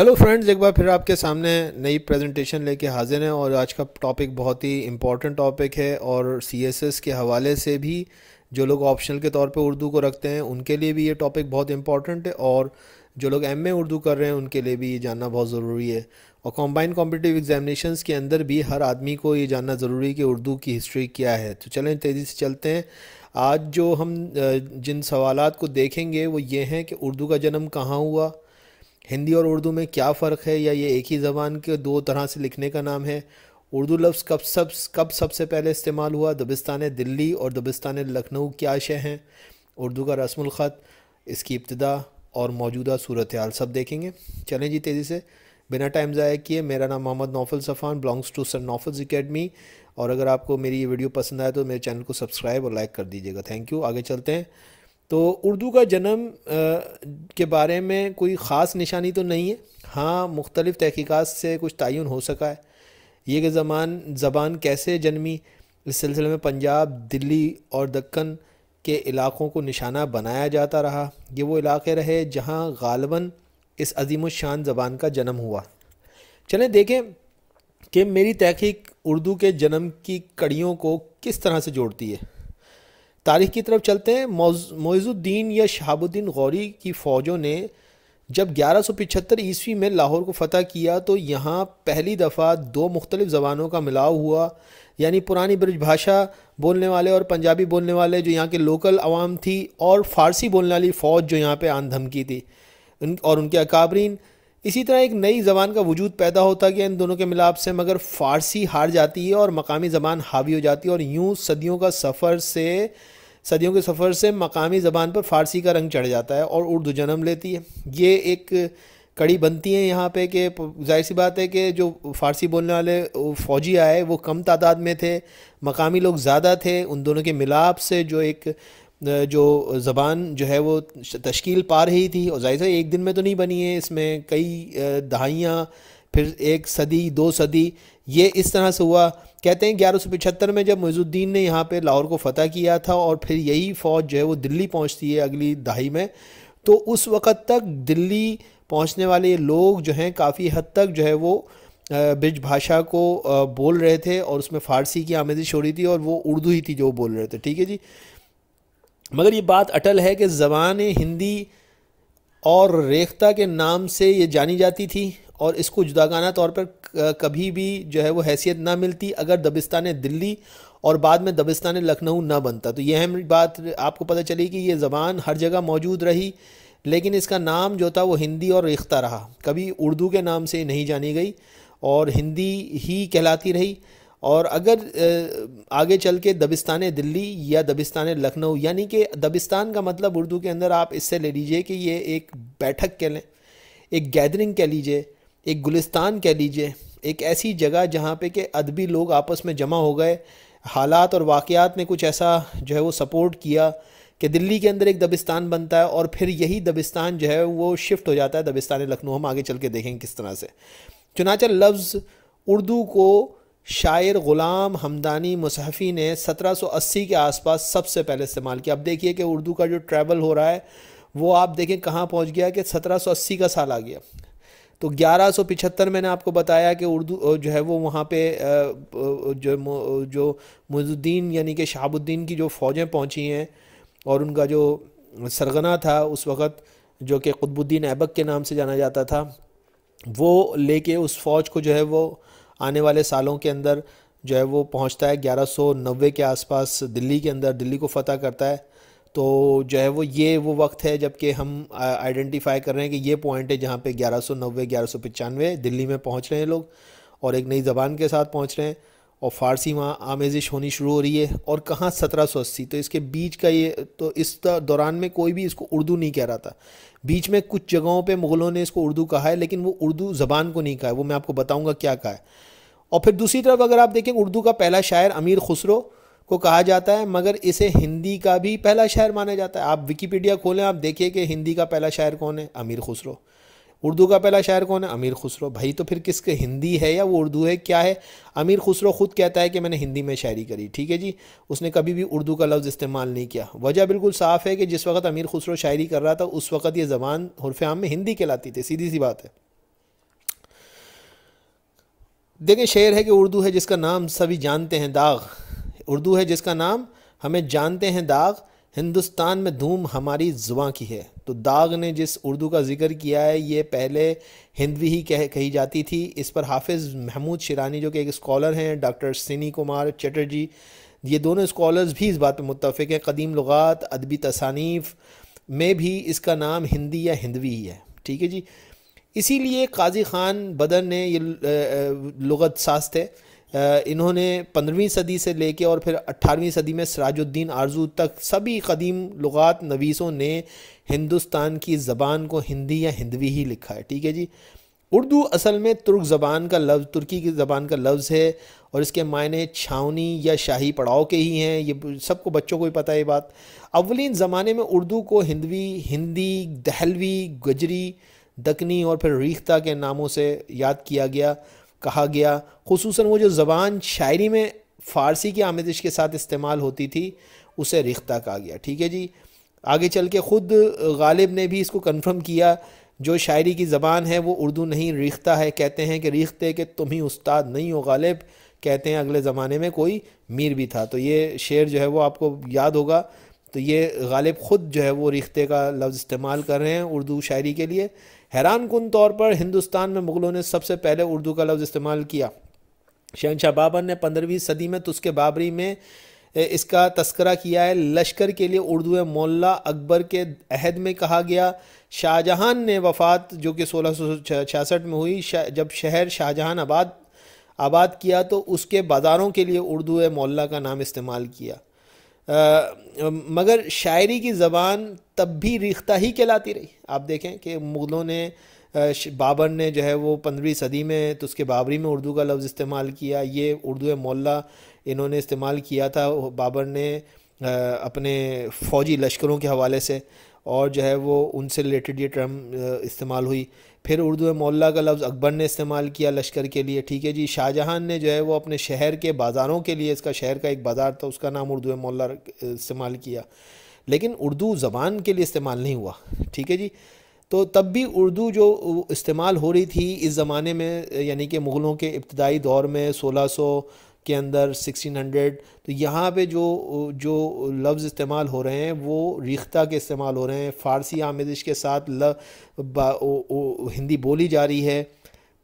hello friends एक बार फिर आपके सामने नई प्रेजेंटेशन लेके हाजिर हैं और आज का टॉपिक बहुत ही इम्पॉर्टेंट टॉपिक है और सीएसएस के हवाले से भी जो लोग ऑप्शनल के तौर पे उर्दू को रखते हैं उनके लिए भी ये टॉपिक बहुत इम्पॉर्टेंट है और जो लोग एम उर्दू कर रहे हैं उनके लिए भी ये जानना बहुत ज़रूरी है और कॉम्बाइंड कॉम्पिटिटिव एग्जामिनेशन के अंदर भी हर आदमी को ये जानना ज़रूरी है कि उर्दू की हिस्ट्री क्या है तो चलें तेज़ी से चलते हैं आज जो हम जिन सवालत को देखेंगे वो ये हैं कि उर्दू का जन्म कहाँ हुआ हिंदी और उर्दू में क्या फ़र्क है या ये एक ही ज़बान के दो तरह से लिखने का नाम है उर्दू लफ्ज़ कब सब कब सबसे पहले इस्तेमाल हुआ दबिस्तान दिल्ली और दबिस्तान लखनऊ क्या शय हैं उर्दू का रस्मखत इसकी इब्तदा और मौजूदा सूरत हाल सब देखेंगे चलें जी तेज़ी से बिना टाइम ज़ाय किए मेरा नाम Mohammad Naufal Safan belongs to sir Naufal academy और अगर आपको मेरी ये वीडियो पसंद आए तो मेरे चैनल को सब्सक्राइब और लाइक कर दीजिएगा थैंक यू आगे चलते हैं तो उर्दू का जन्म के बारे में कोई ख़ास निशानी तो नहीं है हाँ मुख्तलिफ़ तहकीक़ात से कुछ तयन हो सका है ये कि जबान ज़बान कैसे जन्मी इस सिलसिले में पंजाब दिल्ली और दक्कन के इलाक़ों को निशाना बनाया जाता रहा ये वो इलाके रहे जहाँ गालबा इस अजीम शान ज़बान का जन्म हुआ चलें देखें कि मेरी तहकीक उर्दू के जन्म की कड़ियों को किस तरह से जोड़ती है तारीख की तरफ चलते हैं मोइज़ुद्दीन या शहाबुद्दीन गौरी की फ़ौजों ने जब ग्यारह सौ पिचहत्तर ईस्वी में लाहौर को फतह किया तो यहाँ पहली दफ़ा दो मुख्तलिफ़ ज़बानों का मिलाव हुआ यानी पुरानी ब्रज भाषा बोलने वाले और पंजाबी बोलने वाले जो यहाँ के लोकल आवाम थी और फ़ारसी बोलने वाली फ़ौज जो यहाँ पर आन धमकी थी और उनके अकाबरीन इसी तरह एक नई ज़बान का वजूद पैदा होता गया इन दोनों के मिलाप से मगर फ़ारसी हार जाती है और मकामी ज़बान हावी हो जाती है और यूँ सदियों का सफ़र से सदियों के सफ़र से मकामी ज़बान पर फ़ारसी का रंग चढ़ जाता है और उर्दू जन्म लेती है ये एक कड़ी बनती है यहाँ पे कि जाहिर सी बात है कि जो फ़ारसी बोलने वाले फ़ौजी आए वो कम तादाद में थे मकामी लोग ज़्यादा थे उन दोनों के मिलाप से जो एक जो ज़बान जो है वो तश्कील पा रही थी और जाहिर एक दिन में तो नहीं बनी है इसमें कई दहाइयाँ फिर एक सदी दो सदी ये इस तरह से हुआ कहते हैं ग्यारह सौ पचहत्तर में जब मुजुद्दीन ने यहाँ पे लाहौर को फ़तह किया था और फिर यही फ़ौज जो है वो दिल्ली पहुँचती है अगली दहाई में तो उस वक़्त तक दिल्ली पहुँचने वाले लोग जो हैं काफ़ी हद तक जो है वो ब्रिज भाषा को बोल रहे थे और उसमें फ़ारसी की आमेजिश हो रही थी और वो उर्दू ही थी जो बोल रहे थे ठीक है जी मगर ये बात अटल है कि ज़बान हिंदी और रेख्ता के नाम से ये जानी जाती थी और इसको जुदागाना तौर पर कभी भी जो है वो हैसियत ना मिलती अगर दबिस्तान दिल्ली और बाद में दबिस्तान लखनऊ ना बनता तो यह अहम बात आपको पता चली कि ये ज़बान हर जगह मौजूद रही लेकिन इसका नाम जो था वो हिंदी और रेख्ता रहा कभी उर्दू के नाम से नहीं जानी गई और हिंदी ही कहलाती रही और अगर आगे चल के दबिस्तान दिल्ली या दबिस्तान लखनऊ यानी कि दबिस्तान का मतलब उर्दू के अंदर आप इससे ले लीजिए कि ये एक बैठक कह लें एक गैदरिंग कह लीजिए एक गुलिस्तान कह लीजिए एक ऐसी जगह जहाँ पे कि अदबी लोग आपस में जमा हो गए हालात और वाक़ात ने कुछ ऐसा जो है वो सपोर्ट किया कि दिल्ली के अंदर एक दबिस्तान बनता है और फिर यही दबिस्तान जो है वो शिफ्ट हो जाता है दबिस्तान लखनऊ हम आगे चल के देखेंगे किस तरह से चुनाचा लफ्ज़ उर्दू को शायर ग़ुलाम हमदानी मुसहफ़ी ने 1780 के आसपास सबसे पहले इस्तेमाल किया अब देखिए कि उर्दू का जो ट्रैवल हो रहा है वो आप देखें कहाँ पहुँच गया कि 1780 का साल आ गया तो ग्यारह मैंने आपको बताया कि उर्दू जो है वो वहाँ पे जो जो मुजुद्दीन यानी कि शहाबुद्दीन की जो फ़ौजें पहुँची हैं और उनका जो सरगना था उस वक़्त जो कि कुतबुद्दीन ऐबक के नाम से जाना जाता था वो लेके उस फ़ौज को जो है वो आने वाले सालों के अंदर जो है वो पहुंचता है 1190 के आसपास दिल्ली के अंदर दिल्ली को फतह करता है तो जो है वो ये वो वक्त है जबकि हम आइडेंटिफाई कर रहे हैं कि ये पॉइंट है जहाँ पे 1190 1195 दिल्ली में पहुँच रहे हैं लोग और एक नई ज़बान के साथ पहुँच रहे हैं और फ़ारसी वहाँ आमेजिश होनी शुरू हो रही है और कहाँ सत्रह सौ अस्सी तो इसके बीच का ये तो इस दौरान में कोई भी इसको उर्दू नहीं कह रहा था बीच में कुछ जगहों पे मुग़लों ने इसको उर्दू कहा है लेकिन वो उर्दू ज़बान को नहीं कहा है वो मैं आपको बताऊँगा क्या कहा है और फिर दूसरी तरफ अगर आप देखें उर्दू का पहला शायर अमीर खुसरो को कहा जाता है मगर इसे हिंदी का भी पहला शायर माना जाता है आप विकीपीडिया खोलें आप देखिए कि हिंदी का पहला शायर कौन है अमीर खुसरो उर्दू का पहला शायर कौन है अमीर खुसरो भाई तो फिर किसके हिंदी है या वो उर्दू है क्या है अमीर खुसरो ख़ुद कहता है कि मैंने हिंदी में शायरी करी ठीक है जी उसने कभी भी उर्दू का लफ्ज़ इस्तेमाल नहीं किया वजह बिल्कुल साफ़ है कि जिस वक्त अमीर खुसरो शायरी कर रहा था उस वक्त ये ज़बान हरफ आम में हिंदी कहलाती थी सीधी सी बात है देखें शेर है कि उर्दू है जिसका नाम सभी जानते हैं दाग उर्दू है जिसका नाम हमें जानते हैं दाग हिंदुस्तान में धूम हमारी ज़ुबाँ की है तो दाग ने जिस उर्दू का जिक्र किया है ये पहले हिंदवी ही कह कही जाती थी इस पर हाफिज़ महमूद शिरानी जो कि एक स्कॉलर हैं डॉक्टर सिनी कुमार चटर्जी ये दोनों स्कॉलर्स भी इस बात पर मुतफ़ हैं कदीम लगात अदबी तसानीफ़ में भी इसका नाम हिंदी या हिंदवी ही है ठीक है जी इसीलिए काजी ख़ान बदर ने ये लगत सास थे इन्होंने पंद्रहवीं सदी से लेके और फिर अट्ठारहवीं सदी में सराजुद्दीन आरजू तक सभी कदीम लगात नवीसों ने हिंदुस्तान की ज़बान को हिंदी या हिंदवी ही लिखा है ठीक है जी उर्दू असल में तुर्क ज़बान का लफ्ज़ तुर्की की ज़बान का लफ्ज़ है और इसके मायने छावनी या शाही पड़ाव के ही हैं ये सबको बच्चों को ही पता है ये बात अवलिन ज़माने में उर्दू को हिंदवी हिंदी दहलवी गजरी दकनी और फिर रीख्ता के नामों से याद किया गया कहा गया खसूस वो जो ज़बान शायरी में फ़ारसी की आमदिश के साथ इस्तेमाल होती थी उसे रिख्ता कहा गया ठीक है जी आगे चल के ख़ुद गालिब ने भी इसको कन्फर्म किया जो शायरी की ज़बान है वो उर्दू नहीं रिख्ता है कहते हैं कि रीखते के तुम ही उस्ताद नहीं हो गालिब कहते हैं अगले ज़माने में कोई मीर भी था तो ये शेर जो है वो आपको याद होगा तो ये गालिब ख़ुद जो है वो रिख्ते का लफ्ज़ इस्तेमाल कर रहे हैं उर्दू शायरी के लिए हैरान कन तौर पर हिंदुस्तान में मुग़लों ने सबसे पहले उर्दू का लफ्ज़ इस्तेमाल किया शहनशाह बाबर ने पंद्रहवीं सदी में तुस्के बाबरी में इसका तस्करा किया है लश्कर के लिए उर्दू मोल्ला अकबर के अहद में कहा गया शाहजहां ने वफ़ात जो कि सोलह सौ में हुई जब शहर शाहजहां आबाद आबाद किया तो उसके बाज़ारों के लिए उर्दू मोल्ला का नाम इस्तेमाल किया आ, मगर शायरी की ज़बान तब भी रिख्ता ही कहलाती रही आप देखें कि मुग़लों ने बाबर ने जो है वो पंद्रहवीं सदी में तो उसके बाबरी में उर्दू का लफ्ज़ इस्तेमाल किया ये उर्दू मौला इन्होंने इस्तेमाल किया था बाबर ने अपने फ़ौजी लश्करों के हवाले से और जो है वो उनसे रिलेटेड ये टर्म इस्तेमाल हुई फिर उर्दू में मोल्ला का लफ्ज़ अकबर ने इस्तेमाल किया लश्कर के लिए ठीक है जी शाहजहाँ ने जो है वो अपने शहर के बाज़ारों के लिए इसका शहर का एक बाज़ार था उसका नाम उर्दू में मोल्ला इस्तेमाल किया लेकिन उर्दू ज़बान के लिए इस्तेमाल नहीं हुआ ठीक है जी तो तब भी उर्दू जो इस्तेमाल हो रही थी इस ज़माने में यानी कि मुग़लों के इब्तदाई दौर में सोलह सौ के अंदर 1600 तो यहाँ पे जो जो लफ्ज़ इस्तेमाल हो रहे हैं वो रिख्ता के इस्तेमाल हो रहे हैं फ़ारसी आमेजिश के साथ ल, ब, ओ, ओ, हिंदी बोली जा रही है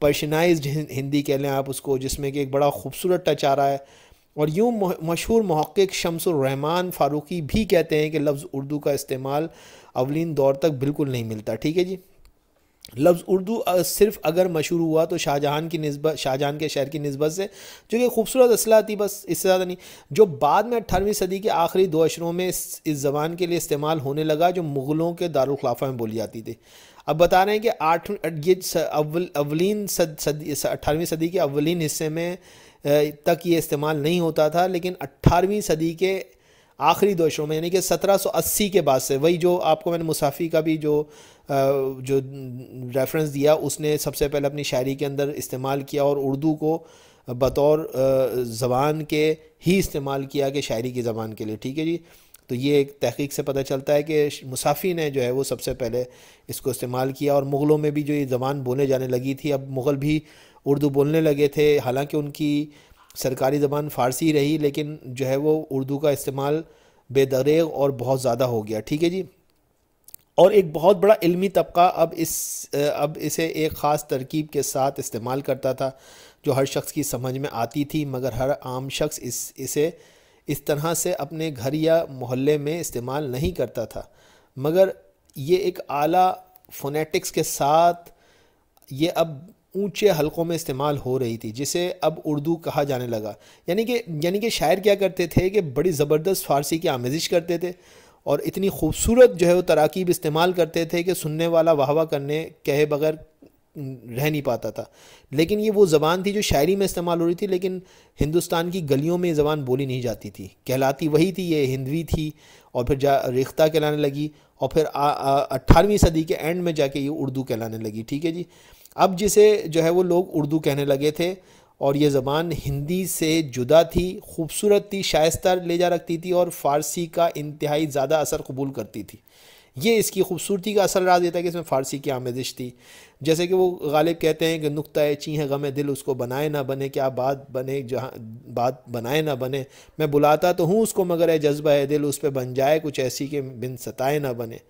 पर्शनाइज हिंदी कह लें आप उसको जिसमें कि एक बड़ा खूबसूरत टच आ रहा है और यूँ मशहूर महक्क शमसरहमान फ़ारूकी भी कहते हैं कि लफ्ज़ उर्दू का इस्तेमाल अवलिन दौर तक बिल्कुल नहीं मिलता ठीक है जी लफ्ज़ उर्दू सिर्फ अगर मशहूर हुआ तो शाहजहाँ की नस्बत शाहजहां के शहर की नस्बत से जो कि खूबसूरत असला थी बस इससे ज़्यादा नहीं जो बाद में अठारहवीं सदी के आखिरी दो अशरों में इस, इस ज़बान के लिए इस्तेमाल होने लगा जो मुग़लों के दारखलाफ़ा में बोली जाती थी अब बता रहे हैं कि आठ ये अवलिन सद, सद, सदी के अवलिन हिस्से में तक ये इस्तेमाल नहीं होता था लेकिन अट्ठारहवीं सदी के आखिरी दो शो में यानी कि 1780 के बाद से वही जो आपको मैंने मुसाफी का भी जो जो रेफरेंस दिया उसने सबसे पहले अपनी शायरी के अंदर इस्तेमाल किया और उर्दू को बतौर ज़बान के ही इस्तेमाल किया कि शायरी की ज़बान के लिए ठीक है जी तो ये एक तहकीक से पता चलता है कि मुसाफी ने जो है वो सबसे पहले इसको इस्तेमाल किया और मुग़लों में भी जो ये ज़बान बोलने जाने लगी थी अब मुग़ल भी उर्दू बोलने लगे थे हालांकि उनकी सरकारी ज़बान फ़ारसी रही लेकिन जो है वो उर्दू का इस्तेमाल बेदरेग और बहुत ज़्यादा हो गया ठीक है जी और एक बहुत बड़ा इल्मी तबका अब इस अब इसे एक ख़ास तरकीब के साथ इस्तेमाल करता था जो हर शख्स की समझ में आती थी मगर हर आम शख्स इस इसे इस तरह से अपने घर या मोहल्ले में इस्तेमाल नहीं करता था मगर ये एक आला फोनेटिक्स के साथ ये अब ऊंचे हलकों में इस्तेमाल हो रही थी जिसे अब उर्दू कहा जाने लगा यानी कि यानी कि शायर क्या करते थे कि बड़ी ज़बरदस्त फ़ारसी की आमेजिश करते थे और इतनी खूबसूरत जो है वो तरकीब इस्तेमाल करते थे कि सुनने वाला वाह वाह करने कहे बगैर रह नहीं पाता था लेकिन ये वो ज़बान थी जो शायरी में इस्तेमाल हो रही थी लेकिन हिंदुस्तान की गलियों में ये ज़बान बोली नहीं जाती थी कहलाती वही थी ये हिंदवी थी और फिर जा रेख्ता कहलाने लगी और फिर अट्ठारहवीं सदी के एंड में जाके ये उर्दू कहलाने लगी ठीक है जी अब जिसे जो है वो लोग उर्दू कहने लगे थे और ये ज़बान हिंदी से जुदा थी खूबसूरत थी शायस्तर ले जा रखती थी और फ़ारसी का इंतहाई ज़्यादा असर कबूल करती थी ये इसकी खूबसूरती का असर रहा देता है कि इसमें फ़ारसी की आमेजिश थी जैसे कि वो गालिब कहते हैं कि नुकता चीह गम दिल उसको बनाए ना बने क्या बात बने जहाँ बात बनाए ना बने मैं बुलाता तो हूँ उसको मगर है जज्बा है दिल उस पर बन जाए कुछ ऐसी कि बिन सताए ना बने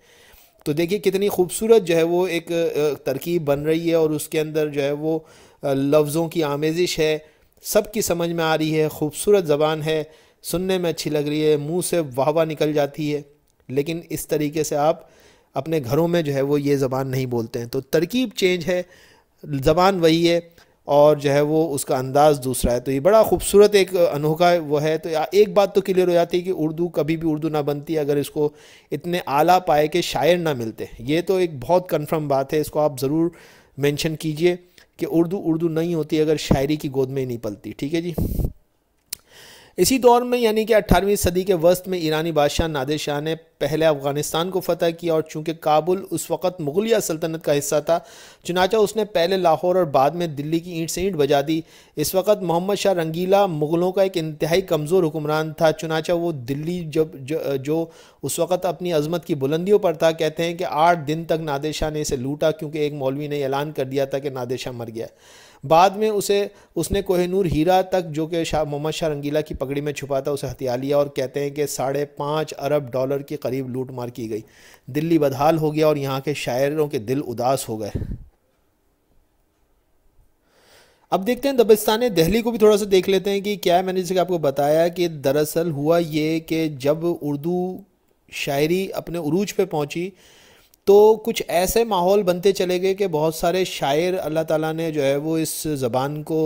तो देखिए कितनी खूबसूरत जो है वो एक तरकीब बन रही है और उसके अंदर जो है वो लफ्ज़ों की आमेजिश है सब की समझ में आ रही है खूबसूरत ज़बान है सुनने में अच्छी लग रही है मुंह से वाह वाह निकल जाती है लेकिन इस तरीके से आप अपने घरों में जो है वो ये ज़बान नहीं बोलते हैं तो तरकीब चेंज है ज़बान वही है और जो है वो उसका अंदाज़ दूसरा है तो ये बड़ा खूबसूरत एक अनोखा वो है तो एक बात तो क्लियर हो जाती है कि उर्दू कभी भी उर्दू ना बनती अगर इसको इतने आला पाए के शायर ना मिलते ये तो एक बहुत कन्फर्म बात है इसको आप ज़रूर मैंशन कीजिए कि उर्दू उर्दू नहीं होती अगर शायरी की गोद में ही नहीं पलती ठीक है जी इसी दौर में यानी कि 18वीं सदी के वस्त में ईरानी बादशाह नादिर शाह ने पहले अफ़गानिस्तान को फतह किया और चूंकि काबुल उस वक़्त मुगलिया सल्तनत का हिस्सा था चुनाचा उसने पहले लाहौर और बाद में दिल्ली की ईंट से ईंट बजा दी इस वक्त मोहम्मद शाह रंगीला मुग़लों का एक इंतहाई कमज़ोर हुक्मरान था चुनाचा वो दिल्ली जब ज, जो उस वक़्त अपनी अजमत की बुलंदियों पर था कहते हैं कि आठ दिन तक नादिर शाह ने इसे लूटा क्योंकि एक मौलवी ने ऐलान कर दिया था कि नादिर शाह मर गया बाद में उसे उसने कोहनूर हीरा तक जो कि शाह मोहम्मद शाह रंगीला की पगड़ी में छुपा था उसे हथिया लिया और कहते हैं कि साढ़े पाँच अरब डॉलर के करीब लूट मार की गई दिल्ली बदहाल हो गया और यहाँ के शायरों के दिल उदास हो गए अब देखते हैं दबिस्तान दहली को भी थोड़ा सा देख लेते हैं कि क्या है मैंने जैसे आपको बताया कि दरअसल हुआ ये कि जब उर्दू शायरी अपने अरूज पे पहुंची तो कुछ ऐसे माहौल बनते चले गए कि बहुत सारे शायर अल्लाह ताला ने जो है वो इस ज़बान को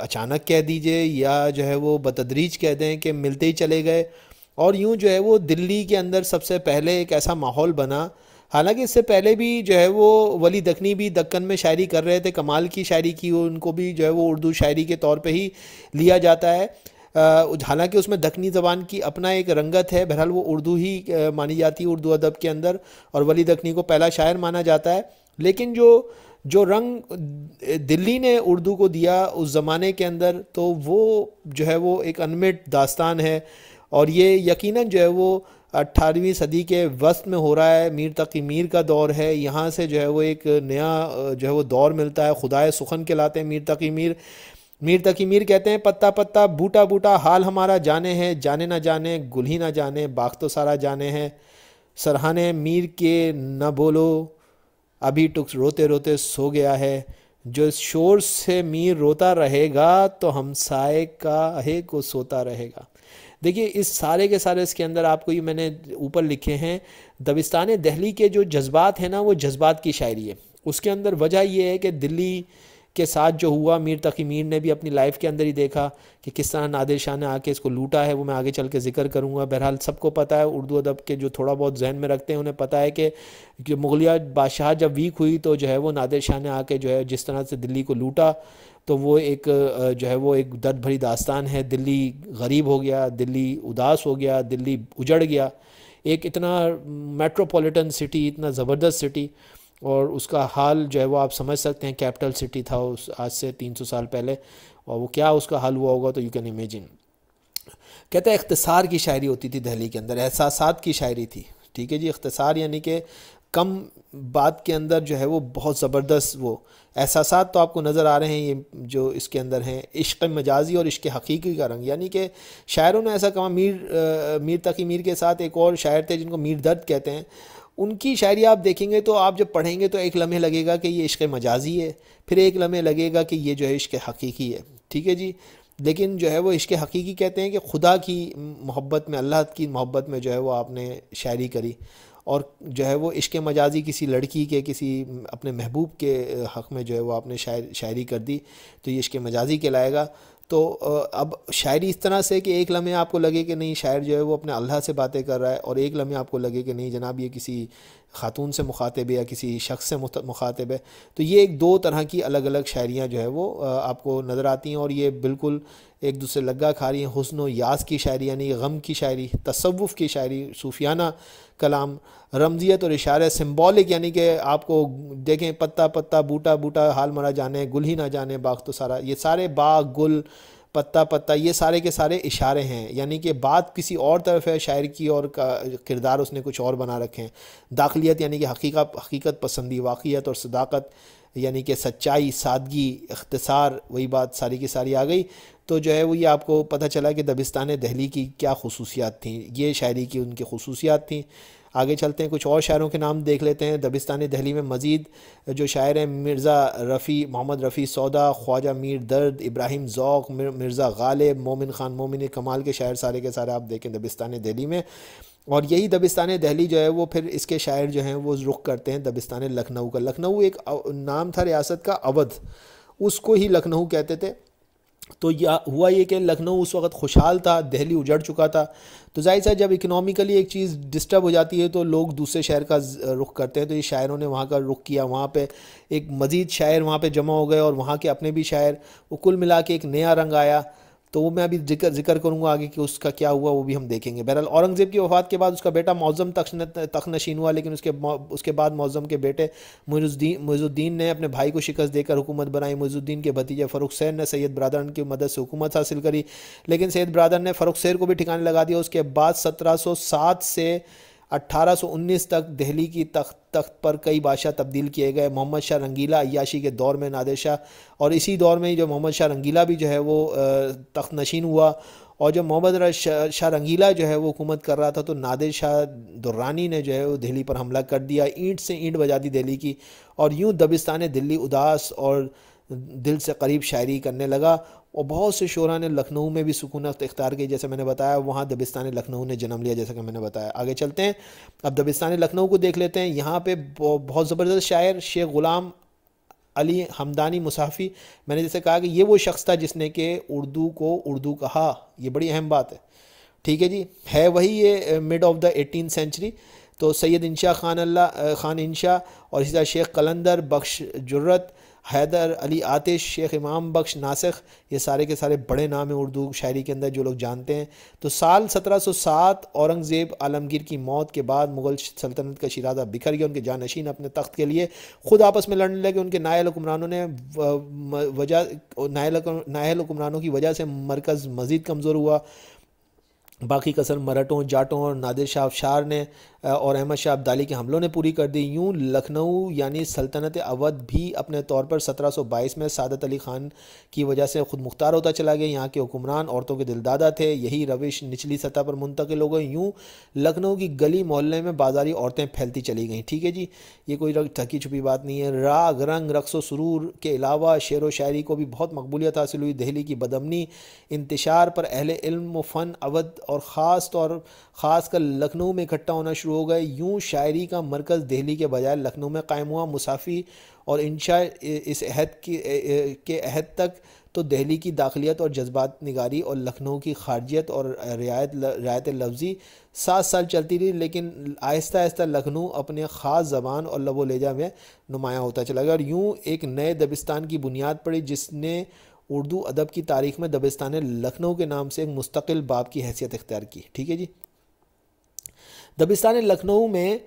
अचानक कह दीजिए या जो है वो बतदरीज कह दें कि मिलते ही चले गए और यूँ जो है वो दिल्ली के अंदर सबसे पहले एक ऐसा माहौल बना हालांकि इससे पहले भी जो है वो वली दखनी भी दक्कन में शायरी कर रहे थे कमाल की शायरी की उनको भी जो है वो उर्दू शायरी के तौर पे ही लिया जाता है हालांकि उसमें दखनी ज़बान की अपना एक रंगत है बहरहाल वो उर्दू ही मानी जाती है उर्दू अदब के अंदर और वली दखनी को पहला शायर माना जाता है लेकिन जो जो रंग दिल्ली ने उर्दू को दिया उस ज़माने के अंदर तो वो जो है वो एक अनमिट दास्तान है और ये यकीनन जो है वो अट्ठारहवीं सदी के वस्त में हो रहा है मीर तकी मीर का दौर है यहाँ से जो है वो एक नया जो है वो दौर मिलता है खुदाए सुखन के लाते हैं मीर तकी मीर मीर तकी मीर कहते हैं पत्ता पत्ता बूटा बूटा हाल हमारा जाने हैं जाने ना जाने गुल ही ना जाने बाग तो सारा जाने हैं सरहाने मीर के न बोलो अभी टुक रोते रोते सो गया है जो शोर से मीर रोता रहेगा तो हम साय का अहे को सोता रहेगा देखिए इस सारे के सारे इसके अंदर आपको ये मैंने ऊपर लिखे हैं दबिस्तान दहली के जो जज्बात हैं ना वो जज्बात की शायरी है उसके अंदर वजह ये है कि दिल्ली के साथ जो हुआ मीर तकी मीर ने भी अपनी लाइफ के अंदर ही देखा कि किस तरह नादिर शाह ने आके इसको लूटा है वो मैं आगे चल के जिक्र करूँगा बहरहाल सबको पता है उर्दू अदब के जो थोड़ा बहुत जहन में रखते हैं उन्हें पता है कि जो मुगलिया बादशाह जब वीक हुई तो जो है वो नादिर शाह ने आके जो है जिस तरह से दिल्ली को लूटा तो वो एक जो है वो एक दर्द भरी दास्तान है दिल्ली गरीब हो गया दिल्ली उदास हो गया दिल्ली उजड़ गया एक इतना मेट्रोपॉलिटन सिटी इतना ज़बरदस्त सिटी और उसका हाल जो है वो आप समझ सकते हैं कैपिटल सिटी था उस आज से 300 साल पहले और वो क्या उसका हाल हुआ होगा तो यू कैन इमेजिन कहते हैं अख्तसार की शायरी होती थी दहली के अंदर एहसास की शायरी थी ठीक है जी अख्तसार यानी कि कम बात के अंदर जो है वो बहुत ज़बरदस्त वो एहसास तो आपको नज़र आ रहे हैं ये जो इसके अंदर हैं इश्क मजाजी और इश्क हकीकी का रंग यानी कि शायरों ने ऐसा कहा मीर आ, मीर तकी मीर के साथ एक और शायर थे जिनको मीर दर्द कहते हैं उनकी शायरी आप देखेंगे तो आप जब पढ़ेंगे तो एक लम्हे लगेगा कि ये इश्क मजाजी है फिर एक लम्हे लगेगा कि ये जो है इश्क हकीकी है ठीक है जी लेकिन जो है वो इश्क हकीकी कहते हैं कि खुदा की मोहब्बत में अल्लाह की मोहब्बत में जो है वो आपने शायरी करी और जो है वो इश्क मजाजी किसी लड़की के किसी अपने महबूब के हक़ में जो है वो आपने शायर शायरी कर दी तो ये इश्क मजाजी कहलाएगा तो अब शायरी इस तरह से कि एक लम्हे आपको लगे कि नहीं शायर जो है वो अपने अल्लाह से बातें कर रहा है और एक लम्हे आपको लगे कि नहीं जनाब ये किसी ख़ातून से मुखातब है या किसी शख्स से मुखातब है तो ये एक दो तरह की अलग अलग शायरियाँ जो है वो आपको नज़र आती हैं और ये बिल्कुल एक दूसरे लगा खा रही हैं हसन व यास की शायरी यानी गम की शायरी तसवुफ़ की शायरी सूफियाना कलाम रमजियत और इशारे सिम्बॉलिक यानी कि आपको देखें पत्ता पत्ता बूटा बूटा हाल मरा जाने गुल ही ना जाने बाग तो सारा ये सारे बाग गुल पत्ता पत्ता ये सारे के सारे इशारे हैं यानी कि बात किसी और तरफ है शायर की और किरदार उसने कुछ और बना रखे हैं दाखिलियत यानी कि हकीकत हकीकत पसंदी वाक़ियत और सदाकत यानी कि सच्चाई सादगी अख्तसार वही बात सारी की सारी आ गई तो जो है वो ये आपको पता चला कि दबिस्तान दहली की क्या खसूसियात थी ये शायरी की उनकी खसूसियात थी आगे चलते हैं कुछ और शायरों के नाम देख लेते हैं दबिस्तान दहली में मज़ीद जो शायर हैं मिर्ज़ा रफ़ी मोहम्मद रफ़ी सौदा ख्वाजा मीर दर्द इब्राहिम ज़ौक मिर्ज़ा गालिब मोमिन ख़ान मोमिन कमाल के शायर सारे के सारे आप देखें दबिस्तान दहली में और यही दबिस्तान दहली जो है वो फिर इसके शायर जो हैं वो रुख करते हैं दबिस्तान लखनऊ का लखनऊ एक नाम था रियासत का अवध उसको ही लखनऊ कहते थे तो या हुआ ये कि लखनऊ उस वक्त खुशहाल था दहली उजड़ चुका था तो जाहिर सा जब इकनॉमिकली एक चीज़ डिस्टर्ब हो जाती है तो लोग दूसरे शहर का रुख करते हैं तो ये शायरों ने वहाँ का रुख किया वहाँ पे एक मज़ीद शायर वहाँ पे जमा हो गए और वहाँ के अपने भी शायर वो कुल मिला के एक नया रंग आया तो वो मैं अभी जिक्र जिक्र करूँगा आगे कि उसका क्या हुआ वो भी हम देखेंगे बहरहाल औरंगज़ेब की वफात के बाद उसका बेटा मौज़म तख तख नशीन हुआ लेकिन उसके उसके बाद मौज़म के बेटे मुजुद्दीन मुजुद्दीन ने अपने भाई को शिकस्त देकर हुकूमत बनाई मुजुद्दीन के भतीजे फ़रुख सैर ने सैयद बरदरन की मदद से हुकूमत हासिल करी लेकिन सैयद बरदर ने फ़रुख सैर को भी ठिकाने लगा दिया उसके बाद सत्रह से 1819 तक दिल्ली की तख्त तख्त पर कई बादशाह तब्दील किए गए मोहम्मद शाह रंगीला अयाशी के दौर में नादिर शाह और इसी दौर में जो मोहम्मद शाह रंगीला भी जो है वो तख्त नशीन हुआ और जब मोहम्मद शाह रंगीला जो है वो हुकूमत कर रहा था तो नादिर शाह दुर्रानी ने जो है वो दिल्ली पर हमला कर दिया ईंट से ईंट बजा दी दिल्ली की और यूँ दबिस्तान दिल्ली उदास और दिल से करीब शायरी करने लगा और बहुत से शोरा ने लखनऊ में भी सुकूनत इख्तार की जैसे मैंने बताया वहाँ दबिस्तान लखनऊ ने जन्म लिया जैसा कि मैंने बताया आगे चलते हैं अब दबिस्तान लखनऊ को देख लेते हैं यहाँ पे बहुत ज़बरदस्त शायर शेख ग़ुलाम अली हमदानी मुसाफी मैंने जैसे कहा कि ये वो शख्स था जिसने कि उर्दू को उर्दू कहा ये बड़ी अहम बात है ठीक है जी है वही ये mid of the eighteen century तो सैयद इंशा खान अल्लाह खान इंशा और इसी तरह शेख कलंदर बख्श जुर्रत हैदर अली आतिश शेख इमाम बख्श नासिक ये सारे के सारे बड़े नाम हैं उर्दू शायरी के अंदर जो लोग जानते हैं तो साल 1707 औरंगज़ेब आलमगीर की मौत के बाद मुग़ल सल्तनत का शिराजा बिखर गया उनके जानशीन अपने तख्त के लिए खुद आपस में लड़ने लगे उनके नायल हुक्मरानों ने वजह नायल नायल हुक्मरानों की वजह से मरकज़ मज़ीद कमज़ोर हुआ बाकी कसर मराठों जाटों और नादिर शाह अफशार ने और अहमद शाह अब्दाली के हमलों ने पूरी कर दी यूँ लखनऊ यानी सल्तनत अवध भी अपने तौर पर 1722 में सादत अली खान की वजह से खुद मुख्तार होता चला गया यहाँ के हुक्मरान औरतों के दिलदादा थे यही रविश निचली सतह पर मुंतकिल हो गए यूँ लखनऊ की गली मोहल्ले में बाजारी औरतें फैलती चली गई ठीक है जी ये कोई थकी छुपी बात नहीं है राग रंग रक्स सुरूर के अलावा शेर व शायरी को भी बहुत मकबूलियत हासिल हुई दहली की बदमनी इंतशार पर अहल इल्म फ़न अवध और ख़ास तौर ख़ास कर लखनऊ में इकट्ठा होना शुरू हो गए यूँ शायरी का मरकज़ दिल्ली के बजाय लखनऊ में कायम हुआ मुसाफी और इंशा इस अहद के अहद तक तो दिल्ली की दाखिलियत और जज्बात निगारी और लखनऊ की खारजियत और रियायत रियायत लफ्ज़ी सात साल चलती रही लेकिन आहिस्ता आहिस्ता लखनऊ अपने ख़ास ज़बान और लबो लेजा में नुमाया होता चला गया और यूँ एक नए दबिस्तान की बुनियाद पड़ी जिसने उर्दू अदब की तारीख में दबिस्तान लखनऊ के नाम से एक मुस्तकिल बाब की हैसियत इख्तियार की ठीक है जी दबिस्तान लखनऊ में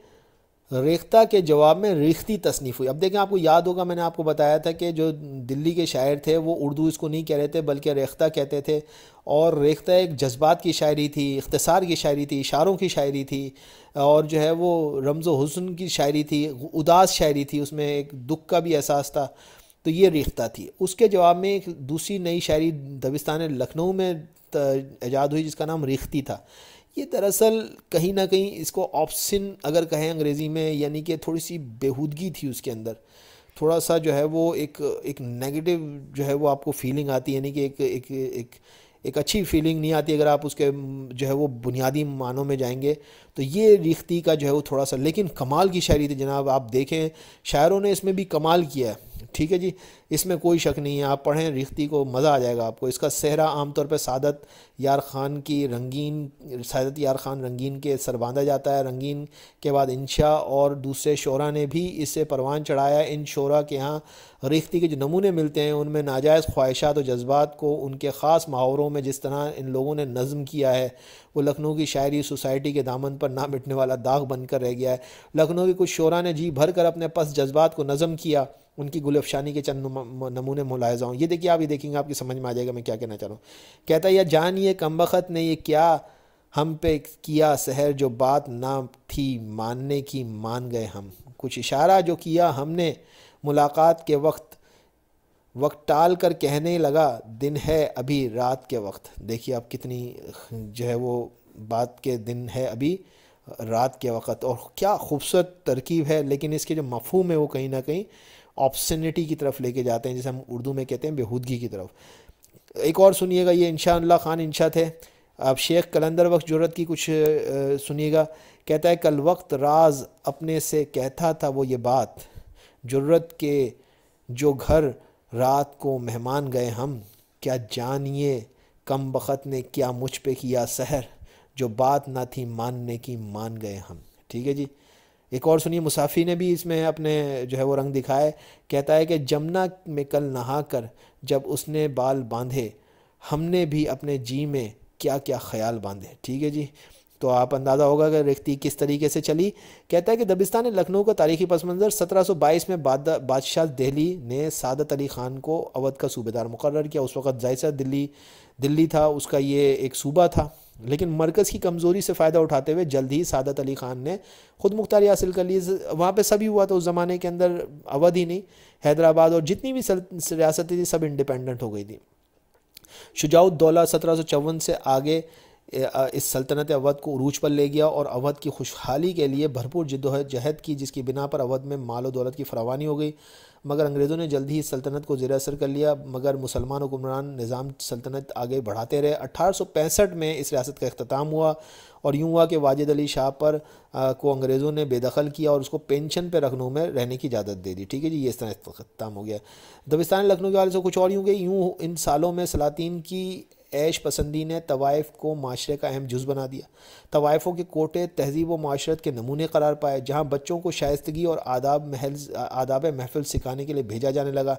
रेख्ता के जवाब में रेख्ती तसनीफ़ हुई अब देखें आपको याद होगा मैंने आपको बताया था कि जो दिल्ली के शायर थे वो उर्दू इसको नहीं कह रहे थे बल्कि रेख्ता कहते थे और रेख्ता एक जज्बात की शायरी थी इख्तसार की शायरी थी इशारों की शायरी थी और जो है वो रमज़ हुसन की शायरी थी उदास शायरी थी उसमें एक दुख का भी एहसास था तो ये रीख्ता थी उसके जवाब में एक दूसरी नई शायरी दबिस्तान लखनऊ में ईजाद हुई जिसका नाम रेखती था ये दरअसल कहीं ना कहीं इसको ऑप्शन अगर कहें अंग्रेज़ी में यानी कि थोड़ी सी बेहूदगी थी उसके अंदर थोड़ा सा जो है वो एक एक नेगेटिव जो है वो आपको फीलिंग आती है यानी कि एक एक एक एक अच्छी फीलिंग नहीं आती अगर आप उसके जो है वो बुनियादी मानों में जाएंगे तो ये रिख्ती का जो है वो थोड़ा सा लेकिन कमाल की शायरी थी जनाब आप देखें शायरों ने इसमें भी कमाल किया है ठीक है जी इसमें कोई शक नहीं है आप पढ़ें रिख्ती को मज़ा आ जाएगा आपको इसका आम आमतौर पर सादत यार ख़ान की रंगीन सादत यार ख़ान रंगीन के सर बांधा जाता है रंगीन के बाद इंशा और दूसरे शोरा ने भी इससे परवान चढ़ाया इन शोरा के यहाँ रिख्ती के जो नमूने मिलते हैं उनमें नाजायज़ ख्वाहिशात और जज्बात को उनके ख़ास माहौरों में जिस तरह इन लोगों ने नज़म किया है वो लखनऊ की शायरी सोसाइटी के दामन पर ना मिटने वाला दाग बनकर रह गया है लखनऊ के कुछ शोरा ने जी भर कर अपने पस जज्बात को नज़म किया उनकी गुल अफशानी के चंद नमूने मुलायजा हूँ ये देखिए आप ये देखेंगे आपकी समझ में आ जाएगा मैं क्या कहना चाह रहा हूँ कहता है या जान ये कम ने ये क्या हम पे किया शहर जो बात ना थी मानने की मान गए हम कुछ इशारा जो किया हमने मुलाकात के वक्त वक्त टाल कर कहने लगा दिन है अभी रात के वक्त देखिए आप कितनी जो है वो बात के दिन है अभी रात के वक्त और क्या खूबसूरत तरकीब है लेकिन इसके जो मफहूम है वो कहीं ना कहीं ऑप्शनिटी की तरफ लेके जाते हैं जैसे हम उर्दू में कहते हैं बेहूदगी की तरफ एक और सुनिएगा ये इनशा खान इंशा थे अब शेख कलंदर वक्त जरूरत की कुछ सुनिएगा कहता है कल वक्त राज अपने से कहता था वो ये बात जरूरत के जो घर रात को मेहमान गए हम क्या जानिए कम बखत ने क्या मुझ पे किया सहर जो बात ना थी मानने की मान गए हम ठीक है जी एक और सुनिए मुसाफी ने भी इसमें अपने जो है वो रंग दिखाए कहता है कि जमुना में कल नहा कर जब उसने बाल बांधे हमने भी अपने जी में क्या क्या ख्याल बांधे ठीक है जी तो आप अंदाज़ा होगा कि रेखती किस तरीके से चली कहता है कि दबिस्तान लखनऊ का तारीखी पस मंज़र सत्रह बाईस में बादशाह दहली ने सादत अली ख़ान को अवध का सूबेदार मुकर किया उस वक़्त जायसा दिल्ली दिल्ली था उसका ये एक सूबा था लेकिन मरकज़ की कमज़ोरी से फ़ायदा उठाते हुए जल्द ही सादत अली ख़ान ने ख़ुद मुख्तारी हासिल कर ली वहाँ पर सभी हुआ था तो उस ज़माने के अंदर अवध ही नहीं हैदराबाद और जितनी भी रियासतें थी सब इंडिपेंडेंट हो गई थी शुजाउद्दौला सत्रह से आगे इस सल्तनत अवध को अरूज पर ले गया और अवध की खुशहाली के लिए भरपूर जद्दोजहद की जिसकी बिना पर अवध में माल और दौलत की फरावानी हो गई मगर अंग्रेज़ों ने जल्दी ही सल्तनत को ज़ेर असर कर लिया मगर मुसलमान हुक्मरान निज़ाम सल्तनत आगे बढ़ाते रहे अठारह में इस रियासत का अख्ताम हुआ और यूँ हुआ कि वाजिद अली शाह पर आ, को अंग्रेज़ों ने बेदखल किया और उसको पेंशन पर लखनऊ में रहने की इजाज़त दे दी ठीक है जी ये इस तरह अख्ताम हो गया दबिस्तान लखनऊ के हाल से कुछ और यूँ कि यूँ इन सालों में सलातीन की ऐश पसंदी ने तवाइफ को माशरे का अहम जुज़ बना दिया तवाइफ़ों के कोटे तहजीब व माशरत के नमूने करार पाए जहाँ बच्चों को शायस्तगी और आदाब महल आदाब महफिल सिखाने के लिए भेजा जाने लगा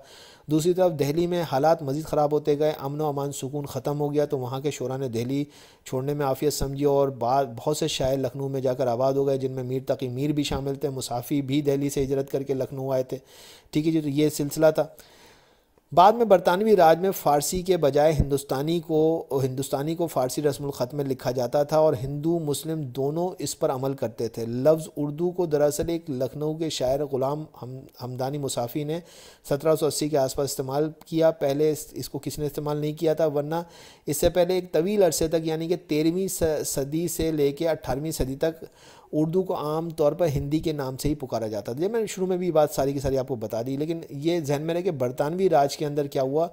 दूसरी तरफ दहली में हालात मज़ीद ख़राब होते गए अमन अमान सुकून ख़त्म हो गया तो वहाँ के शोरा ने दहली छोड़ने में आफियत समझी और बहुत से शायर लखनऊ में जाकर आबाद हो गए जिनमें मीर तकी मीर भी शामिल थे मुसाफी भी दिल्ली से हिजरत करके लखनऊ आए थे ठीक है जी तो ये सिलसिला था बाद में बरतानवी राज में फ़ारसी के बजाय हिंदुस्तानी को हिंदुस्तानी को फ़ारसी रस्मलख़त में लिखा जाता था और हिंदू मुस्लिम दोनों इस पर अमल करते थे लफ्ज़ उर्दू को दरअसल एक लखनऊ के शायर ग़ुलाम हम हमदानी मुसाफी ने 1780 के आसपास इस्तेमाल किया पहले इसको किसी ने इस्तेमाल नहीं किया था वरना इससे पहले एक तवील अरसे तक यानी कि तेरहवीं सदी से ले कर अट्ठारहवीं सदी तक उर्दू को आम तौर पर हिंदी के नाम से ही पुकारा जाता था मैंने शुरू में भी बात सारी की सारी आपको बता दी लेकिन ये जहन में रहे कि बरतानवी राज के अंदर क्या हुआ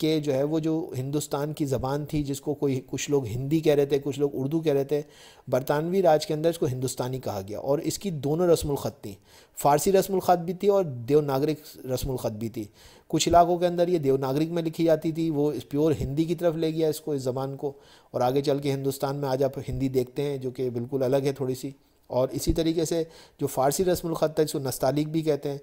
कि जो है वो जो हिंदुस्तान की ज़बान थी जिसको कोई कुछ लोग हिंदी कह रहे थे कुछ लोग उर्दू कह रहे थे बरतानवी राज के अंदर इसको हिंदुस्तानी कहा गया और इसकी दोनों रस्मखत थी फ़ारसी रस्मखत भी थी और देवनागरिक रस्मखत भी थी कुछ इलाकों के अंदर ये देवनागरिक में लिखी जाती थी वो इस प्योर हिंदी की तरफ ले गया इसको इस ज़बान को और आगे चल के हिंदुस्तान में आज आप हिंदी देखते हैं जो कि बिल्कुल अलग है थोड़ी सी और इसी तरीके से जो फ़ारसी रस्म ख़त है जिसको नस्तालिक भी कहते हैं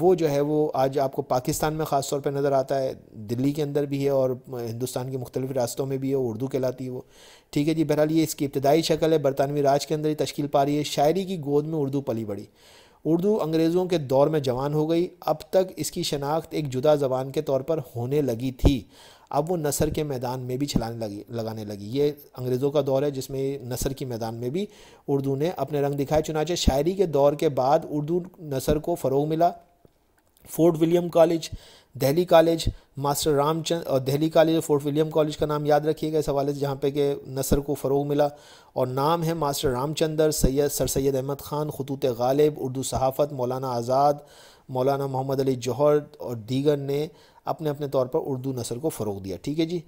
वो जो है वो आज आपको पाकिस्तान में ख़ास तौर पर नज़र आता है दिल्ली के अंदर भी है और हिंदुस्तान के मुख्तलिफ रास्तों में भी है उर्दू कहलाती है वो ठीक है जी बहरहाल ये इसकी इब्तदाई शक्ल है बरतानवी राज के अंदर ही तश्कील पा रही है शायरी की गोद में उर्दू पली बड़ी उर्दू अंग्रेज़ों के दौर में जवान हो गई अब तक इसकी शनाख्त एक जुदा ज़बान के तौर पर होने लगी थी अब वो नसर के मैदान में भी छलाने लगी लगाने लगी ये अंग्रेज़ों का दौर है जिसमें नसर के मैदान में भी उर्दू ने अपने रंग दिखाए चुनाचे शायरी के दौर के बाद उर्दू नसर को फ़रोग मिला Fort William college Delhi college master Ramchand और Delhi college Fort William college का नाम याद रखिएगा इस हवाले से जहाँ पे के नसर को फ़रोग मिला और नाम है मास्टर रामचंदर सैयद सर सैद अहमद ख़ान खतूत गालिब उर्दू सहाफ़त मौलाना आज़ाद मौलाना मोहम्मद अली जौहर और दीगर ने अपने अपने तौर पर उर्दू नसर को फ़रोग दिया ठीक है जी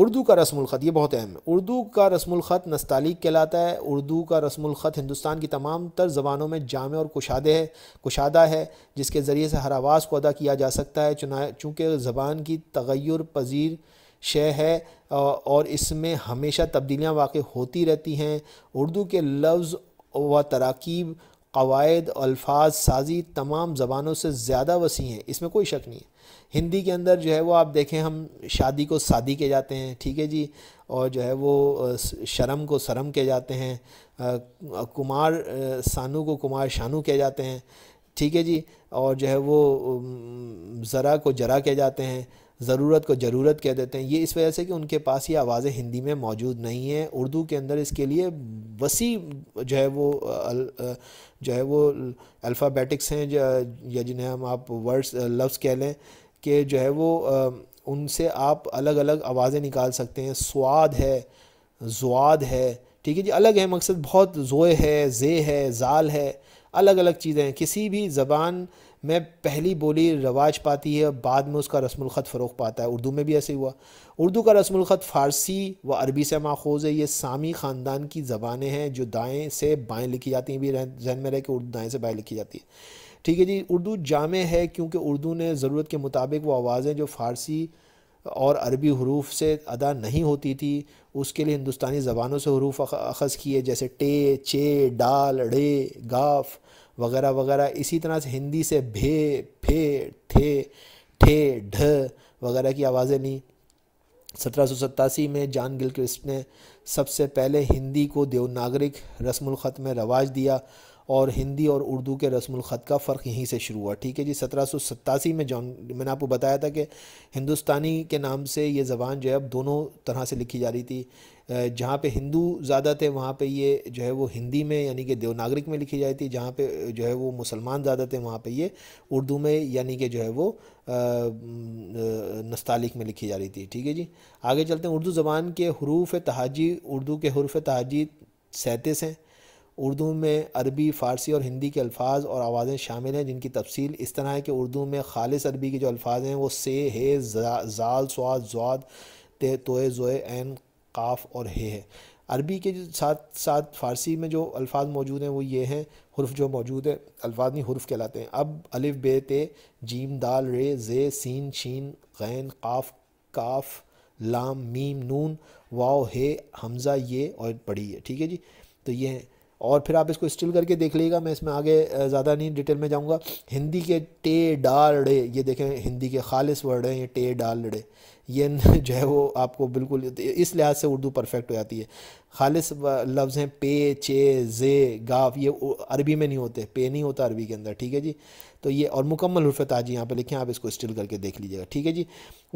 उर्दू का रस्मखत ये बहुत अहम है उर्दू का रस्मखत नस्तालिक कहलाता है उर्दू का रस्मखत हिंदुस्तान की तमाम तर ज़बानों में जामे और कुशादे है कुशादा है जिसके ज़रिए से हर आवाज़ को अदा किया जा सकता है चुना चूँकि ज़बान की तगैर पजीर शे है और इसमें हमेशा तब्दीलियाँ वाक़ होती रहती हैं उर्दू के लफ्ज़ व तराकीब कवायद अल्फाज साजी तमाम ज़बानों से ज़्यादा वसी हैं इसमें कोई शक नहीं है हिंदी के अंदर जो है वो आप देखें हम शादी को शादी के जाते हैं ठीक है जी और जो है वो शर्म को शर्म के जाते हैं कुमार सानू को कुमार शानू कह जाते हैं ठीक है जी और जो है वो ज़रा को जरा कह जाते हैं ज़रूरत को ज़रूरत कह देते हैं ये इस वजह से कि उनके पास ये आवाज़ें हिंदी में मौजूद नहीं हैं उर्दू के अंदर इसके लिए वसी जो है वो जो है वो अल्फ़ाबेटिक्स हैं या जिन्हें हम आप वर्ड्स लफ्स कह लें कि जो है वो उनसे आप अलग अलग आवाज़ें निकाल सकते हैं स्वाद है जवाद है ठीक है जी अलग है मकसद बहुत जोए है जे है जाल है अलग अलग चीज़ें हैं किसी भी ज़बान मैं पहली बोली रवाज पाती है बाद में उसका रस्म रस्मखत फ़रोग पाता है उर्दू में भी ऐसे हुआ उर्दू का रस्मखत फ़ारसी व अरबी से माखोज है ये सामी ख़ानदान की ज़बानें हैं जो दाएँ से बाएँ लिखी जाती हैं भी जहन में रह के उर्दू दाएँ से बाएँ लिखी जाती है ठीक है जी उर्दू जामे है क्योंकि उर्दू ने ज़रूरत के मुताबिक वो आवाज़ें जो फ़ारसी और अरबी हरूफ से अदा नहीं होती थी उसके लिए हिंदुस्तानी ज़बानों से हरूफ अखज़ किए जैसे टे चे डाल ड़े गाफ वगैरह वगैरह इसी तरह से हिंदी से भे फे ठे ठे ढ वगैरह की आवाज़ें ली सत्रह में जान गिलक्रिस्ट ने सबसे पहले हिंदी को देवनागरिक रस्म में रवाज दिया और हिंदी और उर्दू के ख़त का फ़र्क यहीं से शुरू हुआ ठीक है जी सत्रह में जॉन मैंने आपको बताया था कि हिंदुस्तानी के नाम से ये ज़बान जो है अब दोनों तरह से लिखी जा रही थी जहाँ पे हिंदू ज़्यादा थे वहाँ पे ये जो है वो हिंदी में यानी कि देवनागरिक में लिखी जाती थी जहाँ पे जो है वो मुसलमान ज़्यादा थे वहाँ पे ये उर्दू में यानी कि जो है वो नस्तालिक में लिखी जा रही थी ठीक है जी आगे चलते हैं उर्दू ज़बान के हरूफ तहाजी उर्दू के हरूफ तहाजी सैंतीस हैं उर्दू में अरबी फ़ारसी और हिंदी के अल्फाज और आवाज़ें शामिल हैं जिनकी तफसील इस तरह है कि उर्दू में खालिस अरबी के जो अल्फाज हैं वो से है जाल स्वाद जवाद ते तोए जोए एन काफ और हे है अरबी के साथ साथ फ़ारसी में जो अल्फाज मौजूद हैं वो ये हैं हरफ जो मौजूद है अल्फाज नहीं हरफ कहलाते हैं अब अलिफ बे ते जीम दाल रे जे सीन शीन गैन काफ काफ लाम मीम नून वाओ हे हमज़ा ये और पढ़ी है ठीक है जी तो ये हैं और फिर आप इसको स्टिल करके देख लीजिएगा मैं इसमें आगे ज़्यादा नहीं डिटेल में जाऊँगा हिंदी के टे डाल डे ये देखें हिंदी के खालिश वर्ड हैं ये टे डाल डे ये जो है वो आपको बिल्कुल इस लिहाज से उर्दू परफेक्ट हो जाती है खालिस लफ्ज़ हैं पे चे जे गाफ ये अरबी में नहीं होते पे नहीं होता अरबी के अंदर ठीक है जी तो ये और मुकम्मल हरफ ताजी यहाँ पे लिखें आप इसको स्टिल करके देख लीजिएगा ठीक है जी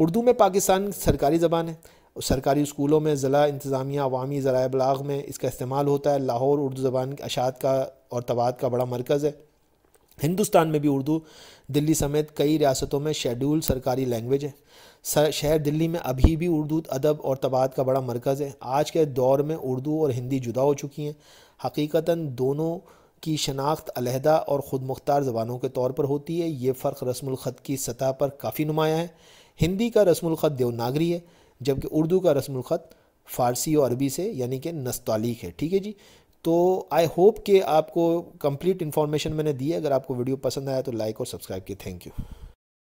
उर्दू में पाकिस्तान सरकारी ज़बान है सरकारी स्कूलों में ज़िला इंतज़ामिया अवामी ज़रा बलाग में इसका इस्तेमाल होता है लाहौर उर्दू ज़बान अशात का और तवाद का बड़ा मरकज़ है हिंदुस्तान में भी उर्दू दिल्ली समेत कई रियासतों में शेड्यूल सरकारी लैंग्वेज है शहर दिल्ली में अभी भी उर्दू अदब और तबाद का बड़ा मरकज़ है आज के दौर में उर्दू और हिंदी जुदा हो चुकी हैं हकीकता दोनों की शनाख्त अलहदा और ख़ुद मुख्तार ज़बानों के तौर पर होती है ये फ़र्क रस्म की सतह पर काफ़ी नुमाया है हिंदी का रसम देवनागरी है जबकि उर्दू का ख़त फ़ारसी और अरबी से यानी कि नस्तालीक है ठीक है जी तो आई होप कि आपको कंप्लीट इन्फॉर्मेशन मैंने दी है अगर आपको वीडियो पसंद आया तो लाइक और सब्सक्राइब किए थैंक यू